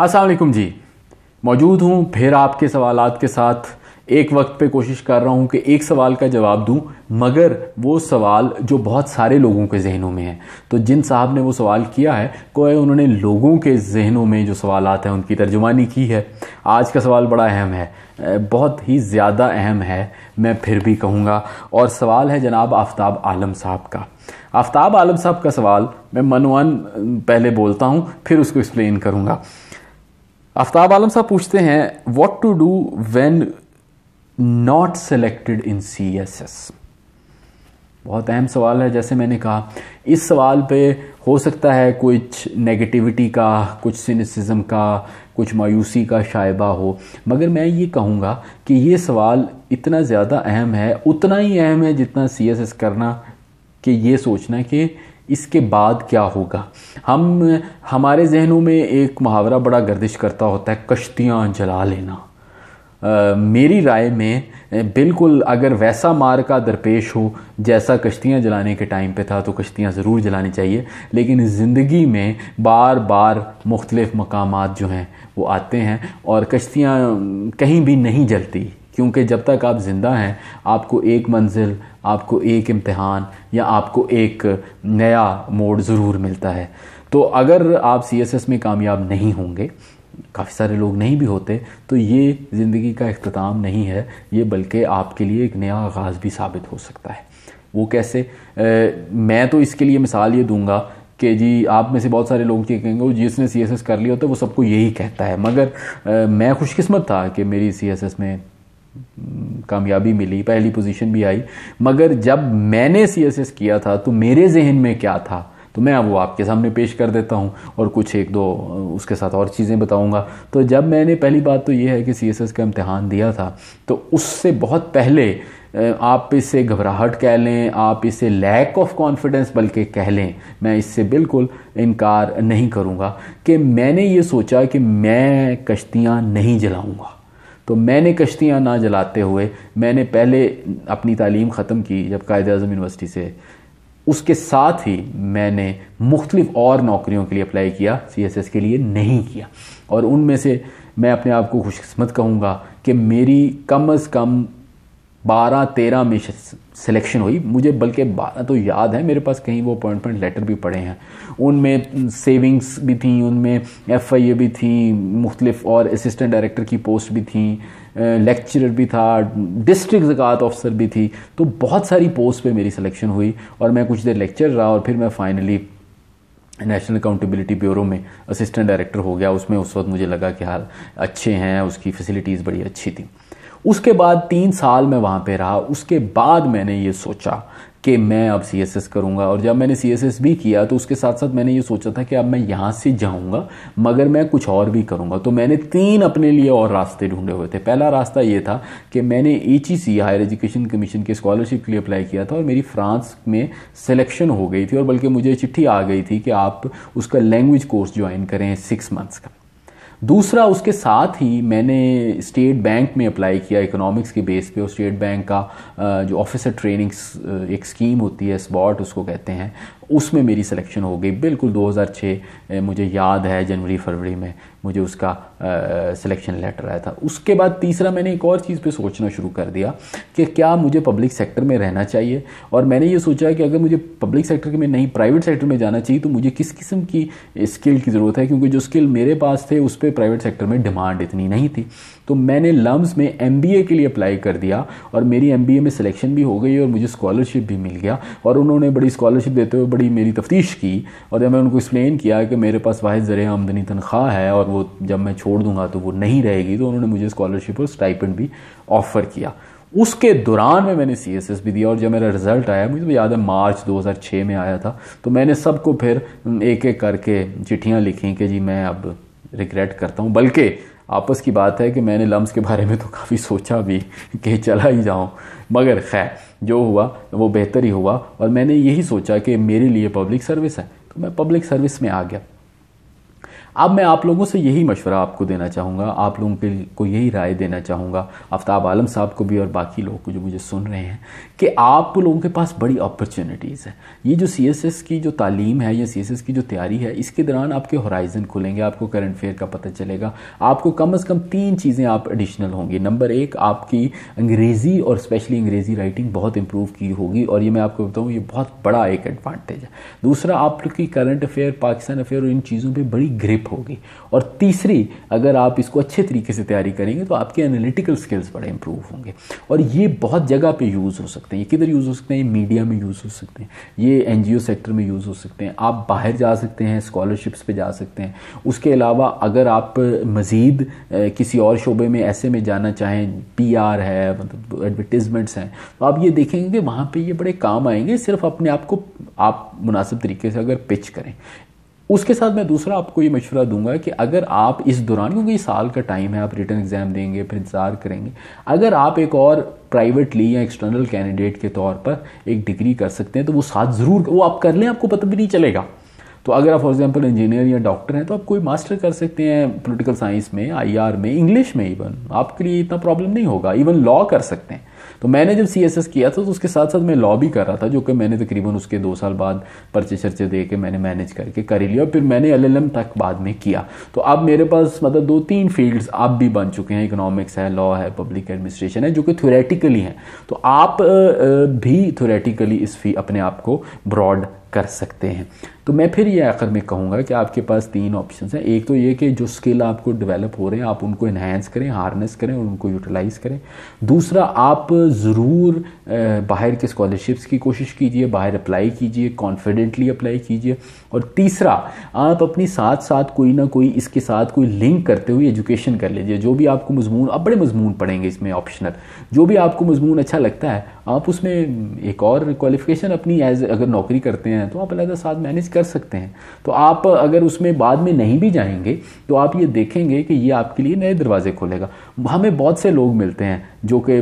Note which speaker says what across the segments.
Speaker 1: असलकुम जी मौजूद हूँ फिर आपके सवाल के साथ एक वक्त पे कोशिश कर रहा हूँ कि एक सवाल का जवाब दूँ मगर वो सवाल जो बहुत सारे लोगों के जहनों में है तो जिन साहब ने वो सवाल किया है कोई उन्होंने लोगों के जहनों में जो सवाल हैं उनकी तर्जुमानी की है आज का सवाल बड़ा अहम है बहुत ही ज़्यादा अहम है मैं फिर भी कहूँगा और सवाल है जनाब आफ्ताब आलम साहब का आफ्ताब आलम साहब का सवाल मैं मनवान पहले बोलता हूँ फिर उसको एक्सप्लेन करूँगा आफ्ताब आलम साहब पूछते हैं what to do when not selected in C S S बहुत अहम सवाल है जैसे मैंने कहा इस सवाल पे हो सकता है कुछ नेगेटिविटी का कुछ सिनिसिज्म का कुछ मायूसी का शायबा हो मगर मैं ये कहूँगा कि ये सवाल इतना ज़्यादा अहम है उतना ही अहम है जितना सी एस एस करना कि ये सोचना कि इसके बाद क्या होगा हम हमारे जहनों में एक मुहावरा बड़ा गर्दिश करता होता है कश्तियाँ जला लेना आ, मेरी राय में बिल्कुल अगर वैसा मार का दरपेश हो जैसा कश्तियाँ जलाने के टाइम पे था तो कश्तियाँ ज़रूर जलानी चाहिए लेकिन ज़िंदगी में बार बार मुख्तलिफ़ मकाम जो हैं वो आते हैं और कश्तियाँ कहीं भी नहीं जलती क्योंकि जब तक आप ज़िंदा हैं आपको एक मंजिल आपको एक इम्तहान या आपको एक नया मोड ज़रूर मिलता है तो अगर आप सी में कामयाब नहीं होंगे काफ़ी सारे लोग नहीं भी होते तो ये ज़िंदगी का अख्ताम नहीं है ये बल्कि आपके लिए एक नया आगाज़ भी साबित हो सकता है वो कैसे आ, मैं तो इसके लिए मिसाल ये दूंगा कि जी आप में से बहुत सारे लोग ये कहेंगे जिसने सी कर लिया होता है वो सबको यही कहता है मगर आ, मैं खुशकस्मत था कि मेरी सी में कामयाबी मिली पहली पोजीशन भी आई मगर जब मैंने सी किया था तो मेरे जहन में क्या था तो मैं वो आपके सामने पेश कर देता हूँ और कुछ एक दो उसके साथ और चीज़ें बताऊँगा तो जब मैंने पहली बात तो ये है कि सी का इम्तहान दिया था तो उससे बहुत पहले आप इससे घबराहट कह लें आप इसे लैक ऑफ कॉन्फिडेंस बल्कि कह लें मैं इससे बिल्कुल इनकार नहीं करूँगा कि मैंने ये सोचा कि मैं कश्तियाँ नहीं जलाऊँगा तो मैंने कश्तियाँ ना जलाते हुए मैंने पहले अपनी तालीम ख़त्म की जब कायद अजम यूनिवर्सिटी से उसके साथ ही मैंने मुख्तलिफ और नौकरियों के लिए अप्लाई किया सीएसएस के लिए नहीं किया और उनमें से मैं अपने आप को खुशकस्मत कहूँगा कि मेरी कम अज़ कम बारह तेरह में सिलेक्शन हुई मुझे बल्कि बारह तो याद है मेरे पास कहीं वो अपॉइंटमेंट लेटर भी पड़े हैं उनमें सेविंग्स भी थी उनमें एफ आई ए भी थी मुख्तलिफ और असिस्टेंट डायरेक्टर की पोस्ट भी थी लेक्चरर भी था डिस्ट्रिक्ट जक़ात ऑफिसर भी थी तो बहुत सारी पोस्ट पे मेरी सिलेक्शन हुई और मैं कुछ देर लेक्चर रहा और फिर मैं फ़ाइनली नेशनल अकाउंटेबिलिटी ब्यूरो में असिस्टेंट डायरेक्टर हो गया उसमें उस वक्त मुझे लगा कि हाल अच्छे हैं उसकी फैसिलिटीज़ बड़ी अच्छी थी उसके बाद तीन साल मैं वहाँ पे रहा उसके बाद मैंने ये सोचा कि मैं अब सी एस एस करूँगा और जब मैंने सी एस एस भी किया तो उसके साथ साथ मैंने ये सोचा था कि अब मैं यहाँ से जाऊँगा मगर मैं कुछ और भी करूँगा तो मैंने तीन अपने लिए और रास्ते ढूंढे हुए थे पहला रास्ता ये था कि मैंने H E C higher education commission के स्कॉलरशिप के लिए अप्लाई किया था और मेरी फ्रांस में सिलेक्शन हो गई थी और बल्कि मुझे चिट्ठी आ गई थी कि आप उसका लैंग्वेज कोर्स ज्वाइन करें सिक्स मंथ्स का दूसरा उसके साथ ही मैंने स्टेट बैंक में अप्लाई किया इकोनॉमिक्स के बेस पे और स्टेट बैंक का जो ऑफिसर ट्रेनिंग एक स्कीम होती है स्पॉट उसको कहते हैं उसमें मेरी सिलेक्शन हो गई बिल्कुल 2006 मुझे याद है जनवरी फरवरी में मुझे उसका सिलेक्शन लेटर आया था उसके बाद तीसरा मैंने एक और चीज़ पे सोचना शुरू कर दिया कि क्या मुझे पब्लिक सेक्टर में रहना चाहिए और मैंने ये सोचा कि अगर मुझे पब्लिक सेक्टर में नहीं प्राइवेट सेक्टर में जाना चाहिए तो मुझे किस किस्म की स्किल की ज़रूरत है क्योंकि जो स्किल मेरे पास थे उस पर प्राइवेट सेक्टर में डिमांड इतनी नहीं थी तो मैंने लम्स में एम के लिए अप्लाई कर दिया और मेरी एम में सिलेक्शन भी हो गई और मुझे स्कॉलरशिप भी मिल गया और उन्होंने बड़ी स्कॉलरशिप देते हुए बड़ी मेरी तफ्तीश की और जब मैं उनको एक्सप्लेन किया कि मेरे पास वाहिद ज़र आमदनी तनख्वाह है और वो जब मैं छोड़ दूंगा तो वो नहीं रहेगी तो उन्होंने मुझे स्कॉलरशिप और स्टाइपेंड भी ऑफ़र किया उसके दौरान में मैंने सी एस एस भी दिया और जब मेरा रिज़ल्ट आया मुझे तो याद है मार्च 2006 में आया था तो मैंने सबको फिर एक एक करके चिट्ठियाँ लिखी कि जी मैं अब रिग्रेट करता हूँ बल्कि आपस की बात है कि मैंने लम्स के बारे में तो काफ़ी सोचा भी कि चला ही जाऊँ मगर खैर जो हुआ वो बेहतर ही हुआ और मैंने यही सोचा कि मेरे लिए पब्लिक सर्विस है तो मैं पब्लिक सर्विस में आ गया अब मैं आप लोगों से यही मशवरा आपको देना चाहूँगा आप लोगों के को यही राय देना चाहूँगा आफ्ताब आलम साहब को भी और बाकी लोग को जो मुझे सुन रहे हैं कि आप लोगों के पास बड़ी अपॉर्चुनिटीज़ है ये जो सी एस एस की जो तालीम है या सी एस एस की जो तैयारी है इसके दौरान आपके हॉराइजन खुलेंगे आपको करंट अफेयर का पता चलेगा आपको कम अज़ कम तीन चीज़ें आप एडिशनल होंगी नंबर एक आपकी अंग्रेज़ी और स्पेशली अंग्रेज़ी राइटिंग बहुत इंप्रूव की होगी और ये मैं आपको बताऊँ ये बहुत बड़ा एक एडवांटेज है दूसरा आपकी करंट अफेयर पाकिस्तान अफेयर और इन चीज़ों पर बड़ी ग्रिप ग्रिप होगी और तीसरी अगर आप इसको अच्छे तरीके से तैयारी करेंगे तो आपके एनालिटिकल स्किल्स बड़े इंप्रूव होंगे और ये बहुत जगह पे यूज़ हो सकते हैं ये किधर यूज़ हो सकते हैं ये मीडिया में यूज़ हो सकते हैं ये एन सेक्टर में यूज़ हो सकते हैं आप बाहर जा सकते हैं स्कॉलरशिप्स पर जा सकते हैं उसके अलावा अगर आप मज़ीद किसी और शोबे में ऐसे में जाना चाहें पी है मतलब एडवर्टिज़मेंट्स हैं तो आप ये देखेंगे कि वहाँ पर ये बड़े काम आएंगे सिर्फ अपने आप को आप मुनासिब तरीके से अगर पिच करें उसके साथ मैं दूसरा आपको ये मशवरा दूंगा कि अगर आप इस दौरान क्योंकि साल का टाइम है आप रिटर्न एग्ज़ाम देंगे फिर इंतज़ार करेंगे अगर आप एक और प्राइवेटली या एक्सटर्नल कैंडिडेट के तौर पर एक डिग्री कर सकते हैं तो वो साथ ज़रूर वो आप कर लें आपको पता भी नहीं चलेगा तो अगर आप फॉर एग्जाम्पल इंजीनियर या डॉक्टर हैं तो आप कोई मास्टर कर सकते हैं पोलिटिकल साइंस में आई में इंग्लिश में इवन आपके लिए इतना प्रॉब्लम नहीं होगा इवन लॉ कर सकते हैं तो मैंने जब सी किया था तो उसके साथ साथ मैं लॉ भी कर रहा था जो कि मैंने तकरीबन उसके दो साल बाद पर्चे चर्चे दे के मैंने मैनेज करके कर ही लिया और फिर मैंने एल तक बाद में किया तो अब मेरे पास मतलब दो तीन फील्ड्स अब भी बन चुके हैं इकोनॉमिक्स है लॉ है पब्लिक एडमिनिस्ट्रेशन है जो कि थोरेटिकली हैं तो आप भी थोरेटिकली इस फी अपने आप को ब्रॉड कर सकते हैं तो मैं फिर ये आखिर में कहूँगा कि आपके पास तीन ऑप्शन हैं एक तो ये कि जो स्किल आपको डेवलप हो रहे हैं आप उनको इन्हेंस करें हार्नेस करें और उनको यूटिलाइज़ करें दूसरा आप ज़रूर बाहर के स्कॉलरशिप्स की कोशिश कीजिए बाहर अप्लाई कीजिए कॉन्फिडेंटली अप्लाई कीजिए और तीसरा आप अपनी साथ साथ कोई ना कोई इसके साथ कोई लिंक करते हुए एजुकेशन कर लीजिए जो भी आपको मजमून आप बड़े मजमून पढ़ेंगे इसमें ऑप्शनल जो भी आपको मजमून अच्छा लगता है आप उसमें एक और क्वालिफिकेशन अपनी एज अगर नौकरी करते हैं तो आप अलग साथ मैनेज कर सकते हैं तो आप अगर उसमें बाद में नहीं भी जाएंगे तो आप ये देखेंगे कि ये आपके लिए नए दरवाजे खोलेगा हमें बहुत से लोग मिलते हैं जो कि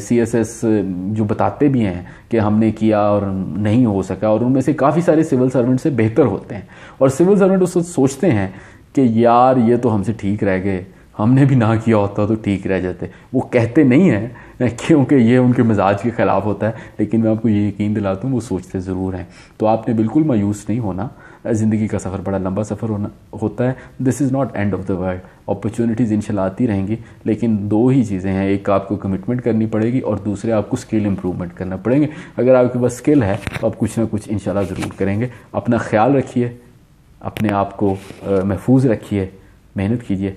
Speaker 1: सी एस एस जो बताते भी हैं कि हमने किया और नहीं हो सका और उनमें से काफ़ी सारे सिविल सर्वेंट से बेहतर होते हैं और सिविल सर्वेंट उस सोचते हैं कि यार ये तो हमसे ठीक रह गए हमने भी ना किया होता तो ठीक रह जाते वो कहते नहीं हैं क्योंकि ये उनके मिजाज के ख़िलाफ़ होता है लेकिन मैं आपको ये यकीन दिलाता हूँ वो सोचते ज़रूर हैं तो आपने बिल्कुल मायूस नहीं होना ज़िंदगी का सफ़र बड़ा लंबा सफ़र होना होता है this is not end of the world opportunities इनशाला आती रहेंगी लेकिन दो ही चीज़ें हैं एक आपको कमिटमेंट करनी पड़ेगी और दूसरे आपको स्किल इम्प्रूवमेंट करना पड़ेंगे अगर आपके पास स्किल है तो आप कुछ ना कुछ इन ज़रूर करेंगे अपना ख्याल रखिए अपने आप को महफूज रखिए मेहनत कीजिए